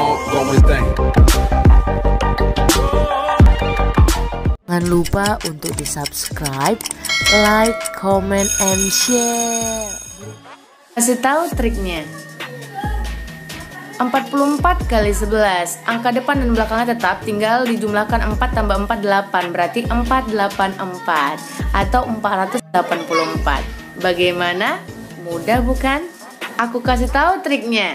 ongoing thing. Jangan lupa untuk di subscribe, like, comment, and share. Kasih tahu triknya. 44 kali 11 Angka depan dan belakangnya tetap tinggal dijumlahkan 4 tambah 4 8 Berarti 484 atau 484 Bagaimana? Mudah bukan? Aku kasih tahu triknya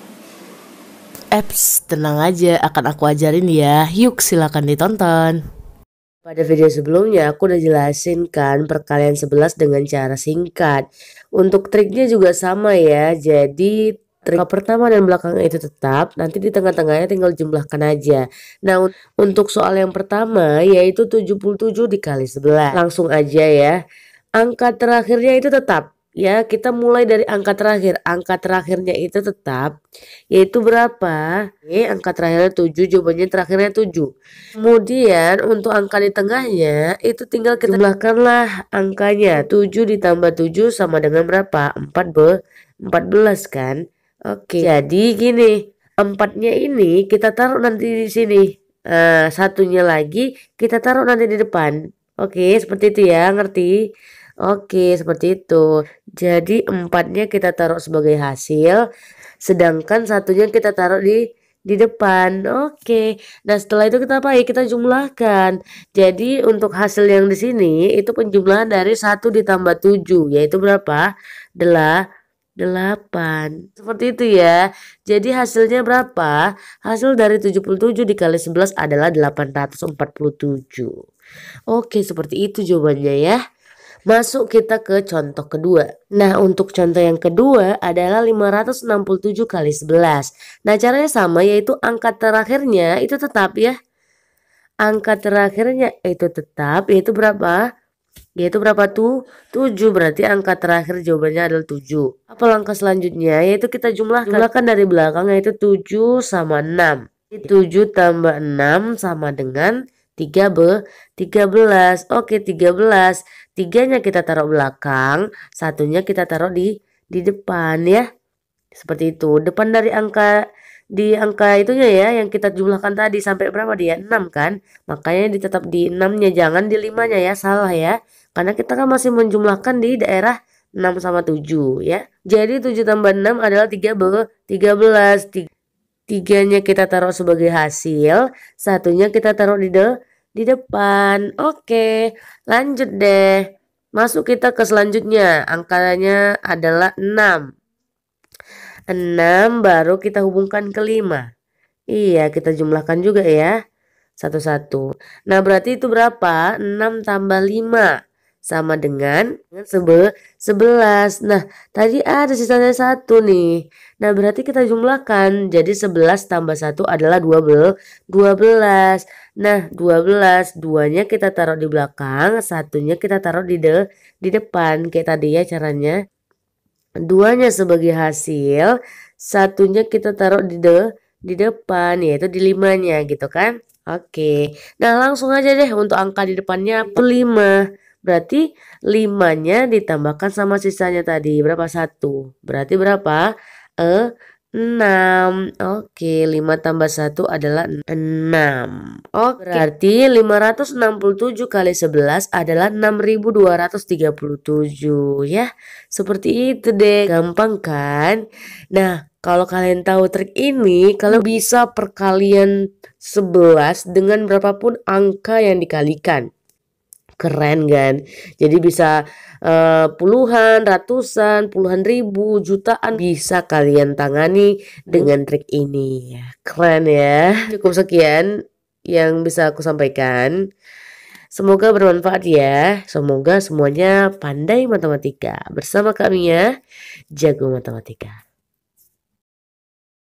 Eps, tenang aja, akan aku ajarin ya. Yuk, silakan ditonton. Pada video sebelumnya aku udah jelasin kan perkalian 11 dengan cara singkat. Untuk triknya juga sama ya. Jadi trik pertama dan belakang itu tetap, nanti di tengah-tengahnya tinggal jumlahkan aja. Nah, untuk soal yang pertama yaitu 77 dikali 11. Langsung aja ya. Angka terakhirnya itu tetap ya kita mulai dari angka terakhir angka terakhirnya itu tetap yaitu berapa ini angka terakhirnya 7 jawabannya terakhirnya 7 kemudian untuk angka di tengahnya itu tinggal kita jumlahkanlah angkanya 7 ditambah 7 sama dengan berapa 4 be 14 kan oke jadi gini empatnya ini kita taruh nanti di sini uh, satunya lagi kita taruh nanti di depan oke seperti itu ya ngerti Oke, seperti itu. Jadi empatnya kita taruh sebagai hasil, sedangkan satunya kita taruh di di depan. Oke. Nah, setelah itu kita apa? Kita jumlahkan. Jadi untuk hasil yang di sini itu penjumlahan dari satu ditambah tujuh, yaitu berapa? Adalah 8. Seperti itu ya. Jadi hasilnya berapa? Hasil dari 77 dikali 11 adalah 847. Oke, seperti itu jawabannya ya. Masuk kita ke contoh kedua. Nah, untuk contoh yang kedua adalah 567 kali 11. Nah, caranya sama yaitu angka terakhirnya itu tetap ya. Angka terakhirnya itu tetap yaitu berapa? Yaitu berapa tuh? 7 berarti angka terakhir jawabannya adalah 7. Apa langkah selanjutnya? Yaitu kita jumlahkan. Jumlahkan dari belakang yaitu 7 sama 6. 7 tambah 6 sama dengan 3 be 13. Oke, 13. Tiganya kita taruh belakang, satunya kita taruh di di depan ya. Seperti itu. Depan dari angka di angka itunya ya yang kita jumlahkan tadi sampai berapa dia? 6 kan? Makanya ditetap di 6-nya jangan di 5-nya ya, salah ya. Karena kita kan masih menjumlahkan di daerah 6 sama 7 ya. Jadi 7 tambah 6 adalah 3 be 13. 3 Tiganya kita taruh sebagai hasil, satunya kita taruh di de di depan. Oke, lanjut deh. Masuk kita ke selanjutnya. Angkanya adalah 6. 6 baru kita hubungkan ke 5. Iya, kita jumlahkan juga ya. Satu-satu. Nah, berarti itu berapa? 6 tambah 5 sama dengan sebe 11. Nah, tadi ada sisanya satu nih. Nah, berarti kita jumlahkan. Jadi 11 tambah 1 adalah 12. 12. Nah, 12. Duanya kita taruh di belakang, satunya kita taruh di, de di depan. Kayak tadi ya caranya. Duanya sebagai hasil, satunya kita taruh di de di depan, yaitu di limanya gitu kan. Oke, nah langsung aja deh untuk angka di depannya 5. Berarti 5-nya ditambahkan sama sisanya tadi. Berapa? 1. Berarti berapa? E, 6. Oke, 5 tambah 1 adalah 6. Oke, berarti 567 kali 11 adalah 6237 ya. Seperti itu deh. Gampang kan? Nah, kalau kalian tahu trik ini, kalau bisa perkalian 11 dengan berapapun angka yang dikalikan keren kan jadi bisa uh, puluhan ratusan puluhan ribu jutaan bisa kalian tangani dengan trik ini keren ya cukup sekian yang bisa aku sampaikan semoga bermanfaat ya semoga semuanya pandai matematika bersama kami ya jago matematika